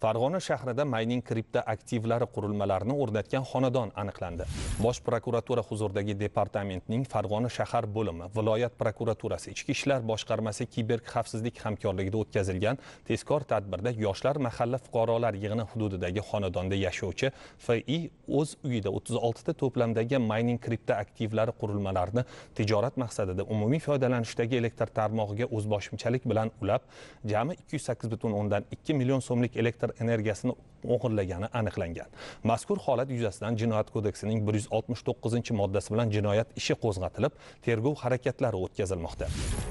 Farg'ona shahrida mayning kripto aktivlari qurilmalarini o'rnatgan xonadon aniqlandi. Bosh prokuratura huzuridagi departamentning Farg'ona shahar bo'limi, viloyat prokuraturasi, Ichki ishlar boshqarmasi kiber xavfsizlik hamkorligida o'tkazilgan tezkor tadbirda yoshlar mahalla fuqarolar yig'ini hududidagi xonadonda yashovchi FI o'z uyida 36 ta to'plamdagi mayning kripto aktivlari qurilmalarini tijorat maqsadida umumiy foydalanishdagi elektr tarmog'iga o'zboshimchalik bilan ulab, jami 208.2 million so'mlik elektr elektr energiyasini o'g'irlagani aniqlangan mazkur holat yuzasidan jinoyat kodeksining bir yuz oltmish to'qqizinchi moddasi bilan jinoyat ishi qo'zg'atilib tergov harakatlari o'tkazilmoqda